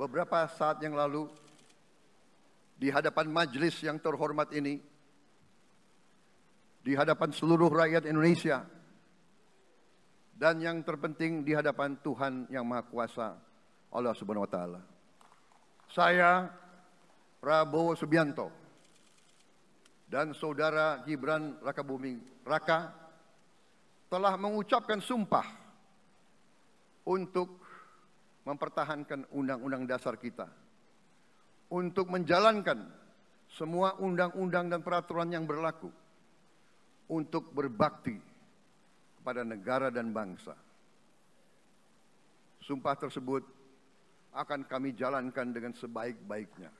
beberapa saat yang lalu di hadapan majelis yang terhormat ini, di hadapan seluruh rakyat Indonesia, dan yang terpenting di hadapan Tuhan Yang Maha Kuasa, Allah Subhanahu wa Ta'ala. Saya, Prabowo Subianto, dan saudara Gibran Raka Buming Raka telah mengucapkan sumpah untuk mempertahankan undang-undang dasar kita. Untuk menjalankan semua undang-undang dan peraturan yang berlaku. Untuk berbakti kepada negara dan bangsa. Sumpah tersebut akan kami jalankan dengan sebaik-baiknya.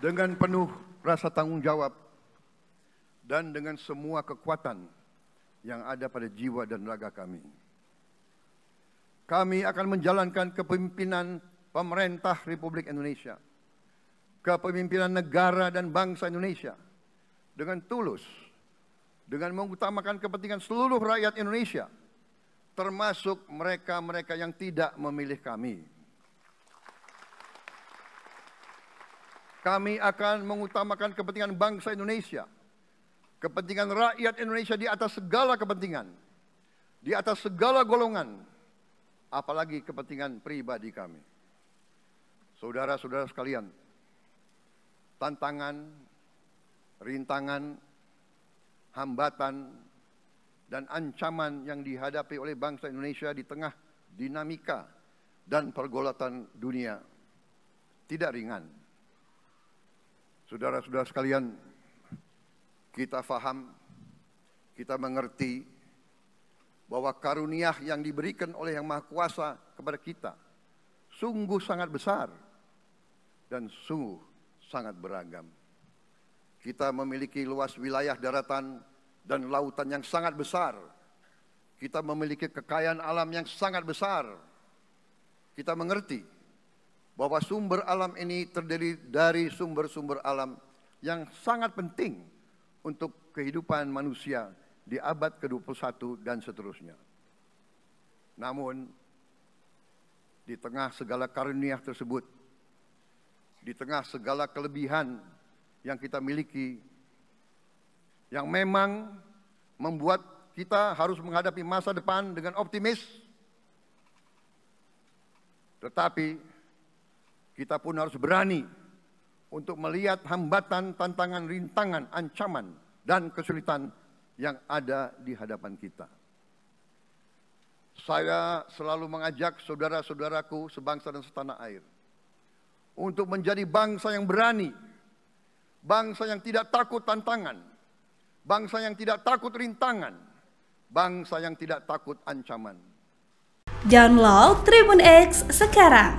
Dengan penuh rasa tanggung jawab dan dengan semua kekuatan yang ada pada jiwa dan raga kami. Kami akan menjalankan kepemimpinan pemerintah Republik Indonesia, kepemimpinan negara dan bangsa Indonesia dengan tulus, dengan mengutamakan kepentingan seluruh rakyat Indonesia, termasuk mereka-mereka yang tidak memilih kami. Kami akan mengutamakan kepentingan bangsa Indonesia, Kepentingan rakyat Indonesia di atas segala kepentingan. Di atas segala golongan. Apalagi kepentingan pribadi kami. Saudara-saudara sekalian, tantangan, rintangan, hambatan, dan ancaman yang dihadapi oleh bangsa Indonesia di tengah dinamika dan pergolatan dunia tidak ringan. Saudara-saudara sekalian, kita faham, kita mengerti bahwa karunia yang diberikan oleh Yang Maha Kuasa kepada kita sungguh sangat besar dan sungguh sangat beragam. Kita memiliki luas wilayah daratan dan lautan yang sangat besar. Kita memiliki kekayaan alam yang sangat besar. Kita mengerti bahwa sumber alam ini terdiri dari sumber-sumber alam yang sangat penting untuk kehidupan manusia di abad ke-21 dan seterusnya. Namun, di tengah segala karunia tersebut, di tengah segala kelebihan yang kita miliki, yang memang membuat kita harus menghadapi masa depan dengan optimis, tetapi kita pun harus berani untuk melihat hambatan, tantangan, rintangan, ancaman, dan kesulitan yang ada di hadapan kita. Saya selalu mengajak saudara-saudaraku sebangsa dan setanah air untuk menjadi bangsa yang berani, bangsa yang tidak takut tantangan, bangsa yang tidak takut rintangan, bangsa yang tidak takut ancaman. Download Tribun X sekarang